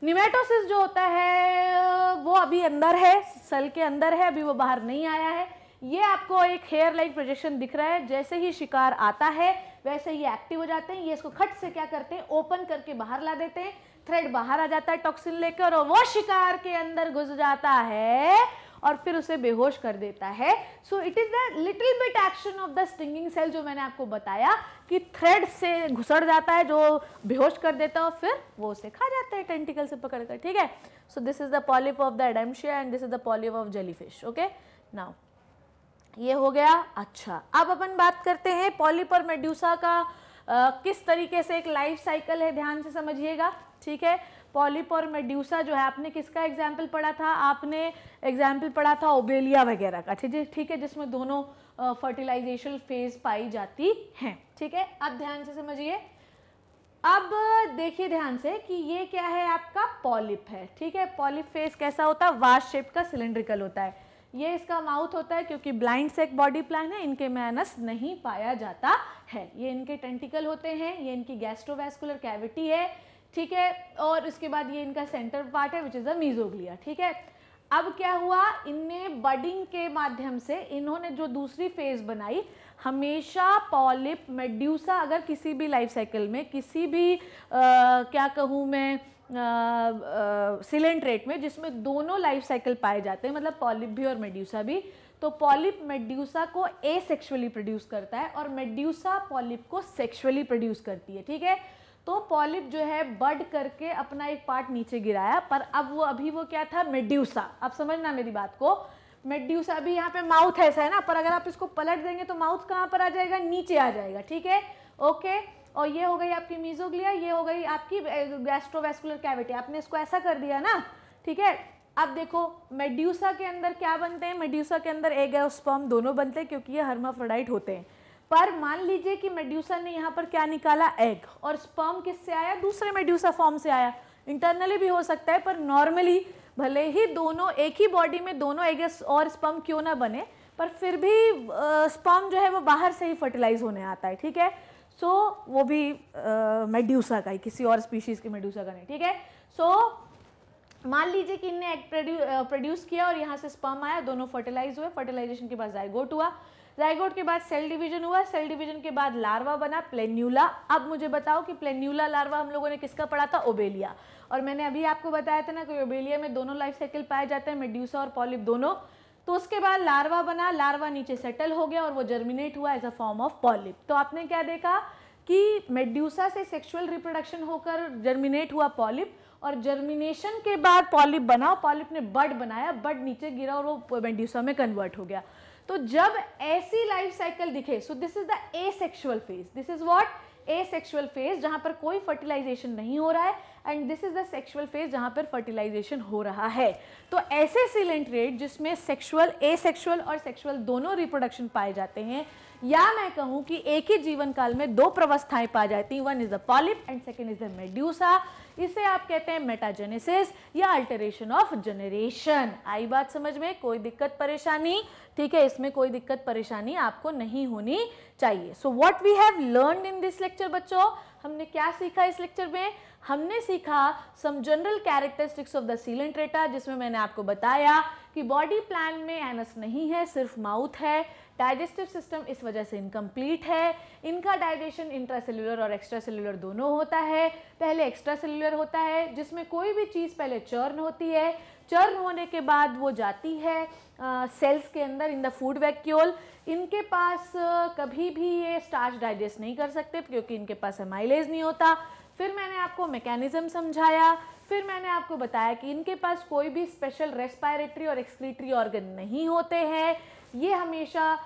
निमेटोसिस जो होता है वो अभी अंदर है सेल के अंदर है अभी वो बाहर नहीं आया है ये आपको एक हेयर लाइक प्रोजेक्शन दिख रहा है जैसे ही शिकार आता है वैसे ये एक्टिव हो जाते हैं ये इसको खट से क्या करते हैं ओपन करके बाहर ला देते हैं थ्रेड बाहर आ जाता है टॉक्सिन लेकर और वो शिकार के अंदर घुस जाता है और फिर उसे बेहोश कर देता है so it is the little bit action of the stinging cell जो मैंने आपको बताया कि थ्रेड से घुसड़ जाता है जो बेहोश कर देता है और फिर वो उसे खा जाता है टेंटिकल से पकड़कर ठीक है so this is the polyp of the Adamsia and this is the polyp of jellyfish okay now ये हो गया अच्छा अब अपन बात करते हैं पॉलीपर मेड्यूसा का आ, किस तरीके से एक लाइफ साइकिल है ध्यान से समझिएगा ठीक है पॉलिप और मेड्यूसा जो है आपने किसका एग्जाम्पल पढ़ा था आपने एग्जाम्पल पढ़ा था ओबेलिया वगैरह का ठीक है ठीक है जिसमें दोनों फर्टिलाइजेशन फेज पाई जाती हैं ठीक है अब ध्यान से समझिए अब देखिए ध्यान से कि ये क्या है आपका पॉलिप है ठीक है पॉलिप फेज कैसा होता है वाश शेप का सिलेंड्रिकल होता है ये इसका माउथ होता है क्योंकि ब्लाइंड सेक बॉडी प्लान है इनके मैनस नहीं पाया जाता है ये इनके टेंटिकल होते हैं ये इनकी गैस्ट्रोवेस्कुलर कैविटी है ठीक है और इसके बाद ये इनका सेंटर पार्ट है विच इज़ अ मीजोग्लिया ठीक है अब क्या हुआ इनने बडिंग के माध्यम से इन्होंने जो दूसरी फेज बनाई हमेशा पॉलिप मेड्यूसा अगर किसी भी लाइफ साइकिल में किसी भी आ, क्या कहूँ मैं सिलेंट रेट में जिसमें दोनों लाइफ साइकिल पाए जाते हैं मतलब पॉलिप भी और मेड्यूसा भी तो पॉलिप मेड्यूसा को ए सेक्शुअली प्रोड्यूस करता है और मेड्यूसा पॉलिप को सेक्शुअली प्रोड्यूस करती है ठीक है तो पॉलिप जो है बड करके अपना एक पार्ट नीचे गिराया पर अब वो अभी वो क्या था मेड्यूसा आप समझना मेरी बात को मेड्यूसा अभी यहाँ पे माउथ ऐसा है ना पर अगर आप इसको पलट देंगे तो माउथ कहाँ पर आ जाएगा नीचे आ जाएगा ठीक है ओके और ये हो गई आपकी मीजोग्लिया ये हो गई आपकी गैस्ट्रोवेस्कुलर कैविटी आपने इसको ऐसा कर दिया ना ठीक है अब देखो मेड्यूसा के अंदर क्या बनते हैं मेड्यूसा के अंदर एग और स्पर्म दोनों बनते हैं क्योंकि ये हर्माफ्रोडाइट होते हैं पर मान लीजिए कि मेड्यूसा ने यहाँ पर क्या निकाला एग और स्पर्म किससे आया दूसरे मेड्यूसा फॉर्म से आया इंटरनली भी हो सकता है पर नॉर्मली भले ही दोनों एक ही बॉडी में दोनों एग और स्पर्म क्यों ना बने पर फिर भी स्पर्म जो है वो बाहर से ही फर्टिलाइज होने आता है ठीक है सो so, वो भी मेड्यूसा का ही किसी और स्पीशीज़ के मेड्यूसा का नहीं ठीक है सो so, मान लीजिए कि इनने एग प्रोड्यूस किया और यहाँ से स्पर्म आया दोनों फर्टिलाइज हुए फर्टिलाइजेशन के बाद जायगोट हुआ जायगोट के बाद सेल डिवीजन हुआ सेल डिवीजन के बाद लार्वा बना प्लेन्यूला अब मुझे बताओ कि प्लेन्यूला लार्वा हम लोगों ने किसका पढ़ा था ओबेलिया और मैंने अभी आपको बताया था ना कि ओबेलिया में दोनों लाइफ साइकिल पाए जाते हैं मेड्यूसा और पॉलिप दोनों तो उसके बाद लार्वा बना लार्वा नीचे सेटल हो गया और वो जर्मिनेट हुआ as a form of polyp तो आपने क्या देखा कि मेड्यूसा से सेक्सुअल रिप्रोडक्शन होकर जर्मिनेट हुआ पॉलिप और जर्मिनेशन के बाद पॉलिप बना पॉलिप ने बर्ड बनाया बर्ड नीचे गिरा और वो मेड्यूसा में कन्वर्ट हो गया तो जब ऐसी लाइफ साइकिल दिखे so this is the asexual phase this is what asexual phase जहाँ पर कोई फर्टिलाइजेशन नहीं हो रहा है and this is the sexual phase जहाँ पर फर्टिलाइजेशन हो रहा है तो ऐसे रेट जिसमें सेक्शुअल एसेक्सुअल और सेक्शुअल दोनों रिप्रोडक्शन पाए जाते हैं या मैं कहूँ कि एक ही जीवन काल में दो प्रवस्थाएं पाई जाती हैं one is the polyp and second is the medusa इसे आप कहते हैं मेटाजेनेसिस या अल्टरेशन ऑफ जनरेशन आई बात समझ में कोई दिक्कत परेशानी ठीक है इसमें कोई दिक्कत परेशानी आपको नहीं होनी चाहिए so what we have learn in this lecture बच्चों हमने क्या सीखा इस लेक्चर में हमने सीखा some general characteristics of the coelenterata जिसमें मैंने आपको बताया कि बॉडी प्लान में एनस नहीं है सिर्फ माउथ है डाइजेस्टिव सिस्टम इस वजह से इनकम्प्लीट है इनका डाइजेशन इंट्रासेल्यूलर और एक्स्ट्रा सेल्यूलर दोनों होता है पहले एक्स्ट्रा सेल्यूलर होता है जिसमें कोई भी चीज़ पहले चर्न होती है चर्न होने के बाद वो जाती है सेल्स के अंदर इन द फूड वैक्यूल इनके पास कभी भी ये स्टार्च डाइजेस्ट नहीं कर सकते क्योंकि इनके पास एमाइलेज नहीं होता फिर मैंने आपको मैकेनिज़्म समझाया फिर मैंने आपको बताया कि इनके पास कोई भी स्पेशल रेस्पायरेटरी और एक्सक्रीटरी ऑर्गन नहीं होते हैं ये हमेशा आ,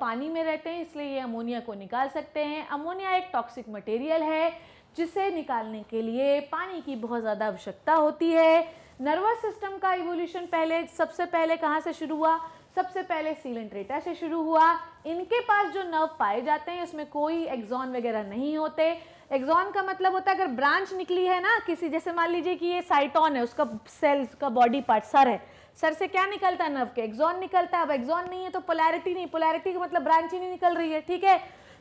पानी में रहते हैं इसलिए ये अमोनिया को निकाल सकते हैं अमोनिया एक टॉक्सिक मटेरियल है जिसे निकालने के लिए पानी की बहुत ज़्यादा आवश्यकता होती है नर्वस सिस्टम का इवोल्यूशन पहले सबसे पहले कहाँ से शुरू हुआ सबसे पहले सीलेंट्रेटा से शुरू हुआ इनके पास जो नर्व पाए जाते हैं उसमें कोई एग्जॉन वगैरह नहीं होते एग्जॉन का मतलब होता है अगर ब्रांच निकली है ना किसी जैसे मान लीजिए कि ये साइटॉन है उसका सेल उसका बॉडी पार्ट सर है सर से क्या निकलता है नर्व के एग्जॉन निकलता है अब एग्जॉन नहीं है तो पोलैरिटी नहीं पोलैरिटी का मतलब ब्रांच ही नहीं निकल रही है ठीक है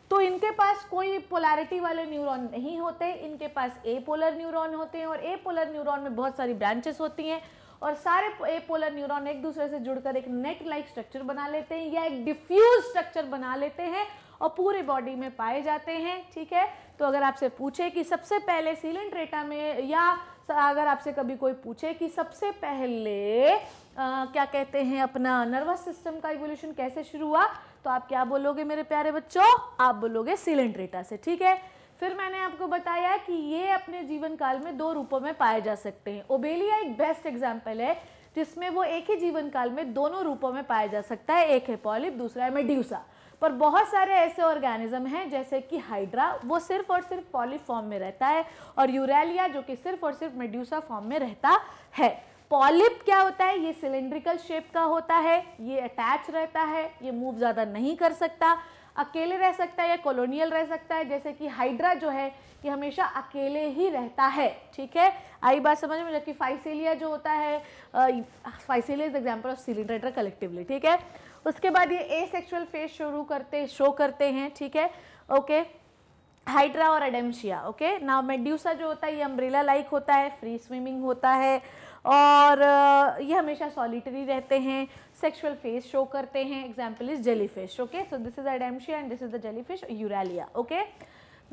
तो इनके पास कोई पोलैरिटी वाले न्यूरॉन नहीं होते इनके पास ए पोलर न्यूरॉन होते हैं और ए पोलर न्यूरॉन में बहुत सारी ब्रांचेस होती हैं और सारे ए पोलर न्यूरॉन एक दूसरे से जुड़कर एक नेट लाइक स्ट्रक्चर बना लेते हैं या एक डिफ्यूज स्ट्रक्चर बना लेते हैं और पूरे बॉडी में पाए जाते हैं ठीक है तो अगर आपसे पूछे कि सबसे पहले सीलेंट रेटा में या अगर आपसे कभी कोई पूछे कि सबसे पहले आ, क्या कहते हैं अपना नर्वस सिस्टम का इवोल्यूशन कैसे शुरू हुआ तो आप क्या बोलोगे मेरे प्यारे बच्चों आप बोलोगे सीलेंट रेटा से ठीक है फिर मैंने आपको बताया कि ये अपने जीवन काल में दो रूपों में पाए जा सकते हैं ओबेलिया एक बेस्ट एग्जाम्पल है जिसमें वो एक ही जीवन काल में दोनों रूपों में पाया जा सकता है एक है पॉलिप दूसरा है मेड्यूसा पर बहुत सारे ऐसे ऑर्गेनिज्म हैं जैसे कि हाइड्रा वो सिर्फ और सिर्फ पॉलिप फॉर्म में रहता है और यूरेलिया जो कि सिर्फ और सिर्फ मेड्यूसा फॉर्म में रहता है पॉलिप क्या होता है ये सिलेंड्रिकल शेप का होता है ये अटैच रहता है ये मूव ज़्यादा नहीं कर सकता अकेले रह सकता है या कॉलोनियल रह सकता है जैसे कि हाइड्रा जो है ये हमेशा अकेले ही रहता है ठीक है आई बात समझ में जबकि फाइसेलिया जो होता है Physalia is example of coelenterata collectively ठीक है उसके बाद ये ए सेक्शुअल फेज शुरू करते शो करते हैं ठीक है ओके हाइड्रा और एडेमशिया ओके नाउ मेड्यूसा जो होता है ये अम्ब्रेला लाइक होता है फ्री स्विमिंग होता है और ये हमेशा सॉलिटरी रहते हैं सेक्सुअल फेस शो करते हैं example is jelly fish okay so this is Adamsia and this is the jelly fish Aurelia okay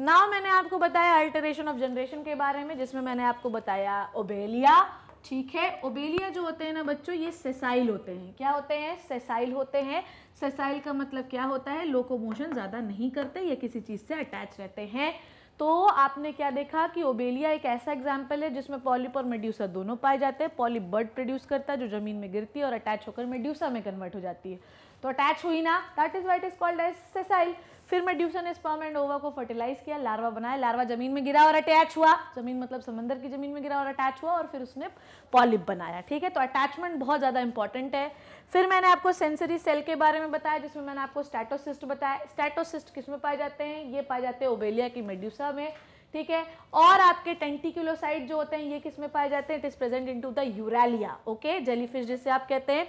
now मैंने आपको बताया अल्टरेशन ऑफ जनरेशन के बारे में जिसमें मैंने आपको बताया ओबेलिया ठीक है ओबेलिया जो होते हैं ना बच्चों ये सेसाइल होते हैं क्या होते हैं सेसाइल होते हैं सेसाइल का मतलब क्या होता है लोकोमोशन ज़्यादा नहीं करते ये किसी चीज़ से अटैच रहते हैं तो आपने क्या देखा कि ओबेलिया एक ऐसा एग्जाम्पल है जिसमें पॉलिप और मेड्यूसा दोनों पाए जाते हैं पॉलिप बर्ड प्रोड्यूस करता है जो जमीन में गिरती है और अटैच होकर मेड्यूसा में कन्वर्ट हो जाती है तो अटैच हुई ना that is what is called as sessile फिर मेड्यूसा ने स्पर्म एंड ओवा को फर्टिलाइज किया लार्वा बनाया लार्वा जमीन में गिरा और अटैच हुआ जमीन मतलब समंदर की जमीन में गिरा और अटैच हुआ और फिर उसने पॉलिप बनाया ठीक है तो अटैचमेंट बहुत ज़्यादा इंपॉर्टेंट है फिर मैंने आपको सेंसरी सेल के बारे में बताया जिसमें मैंने आपको स्टैटोसिस्ट बताया स्टैटोसिस्ट किस में पाए जाते हैं ये पाए जाते हैं ओबेलिया की मेड्यूसा में ठीक है और आपके टेंटिकुलोसाइट जो होते हैं ये किस में पाए जाते हैं it is present in to the Aurelia okay jellyfish जिसे आप कहते हैं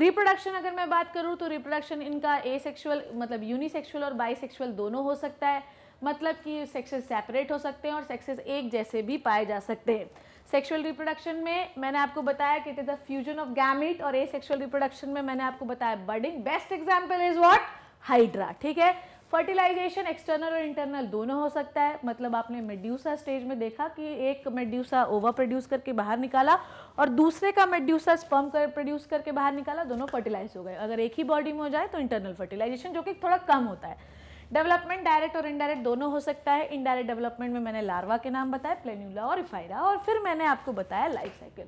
रिप्रोडक्शन अगर मैं बात करूँ तो रिप्रोडक्शन इनका ए सेक्शुअल मतलब यूनिसेक्शुअल और बाई दोनों हो सकता है मतलब कि सेक्सेस सेपरेट हो सकते हैं और सेक्सेस एक जैसे भी पाए जा सकते हैं सेक्सुअल रिप्रोडक्शन में मैंने आपको बताया कि it is the fusion of gamete और ए सेक्सुअल रिप्रोडक्शन में मैंने आपको बताया budding best example is what hydra ठीक है फर्टिलाइजेशन एक्सटर्नल और इंटरनल दोनों हो सकता है मतलब आपने मेड्यूसा स्टेज में देखा कि एक मेड्यूसा ओवर प्रोड्यूस करके बाहर निकाला और दूसरे का मेड्यूसा स्पर्म कर प्रोड्यूस करके बाहर निकाला दोनों फर्टिलाइज हो गए अगर एक ही बॉडी में हो जाए तो इंटरनल फर्टिलाइजेशन जो कि थोड़ा कम होता है डेवलपमेंट डायरेक्ट और इनडायरेक्ट दोनों हो सकता है इनडायरेक्ट डेवलपमेंट में मैंने लार्वा के नाम बताया प्लेन्यूला और इफाइरा और फिर मैंने आपको बताया life cycle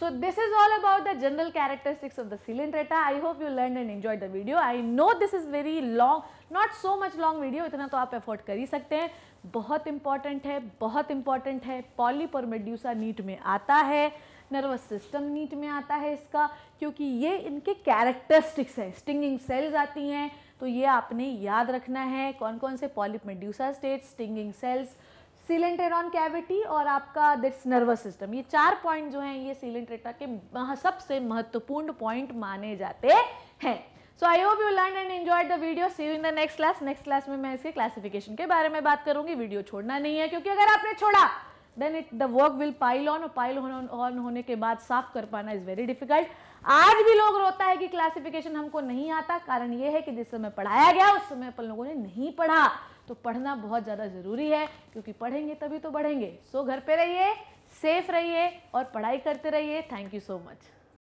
so this is all about the general characteristics of the coelenterata I hope you learn and enjoy the video I know this is very long not so much long video इतना तो आप afford कर ही सकते हैं बहुत important है बहुत important है मेड्यूसा नीट में आता है नर्वस सिस्टम नीट में आता है इसका क्योंकि ये इनके कैरेक्टरिस्टिक्स हैं स्टिंगिंग सेल्स आती हैं तो ये आपने याद रखना है कौन कौन से polyp medusa state stinging cells coelenteron cavity और आपका दिट्स नर्वस सिस्टम ये चार पॉइंट जो हैं ये सिलेंट्रेटा के सबसे महत्वपूर्ण पॉइंट माने जाते हैं so I hope you learn and enjoy the video see in the next class next class में मैं इसके क्लासिफिकेशन के बारे में बात करूंगी वीडियो छोड़ना नहीं है क्योंकि अगर आपने छोड़ा then it the work will pile on और पाइल ऑन होने के बाद साफ कर पाना इज़ वेरी डिफिकल्ट आज भी लोग रोता है कि क्लासिफिकेशन हमको नहीं आता कारण यह है कि जिस समय पढ़ाया गया उस समय अपन लोगों ने नहीं पढ़ा तो पढ़ना बहुत ज़्यादा ज़रूरी है क्योंकि पढ़ेंगे तभी तो बढ़ेंगे सो घर पे रहिए सेफ रहिए और पढ़ाई करते रहिए थैंक यू सो मच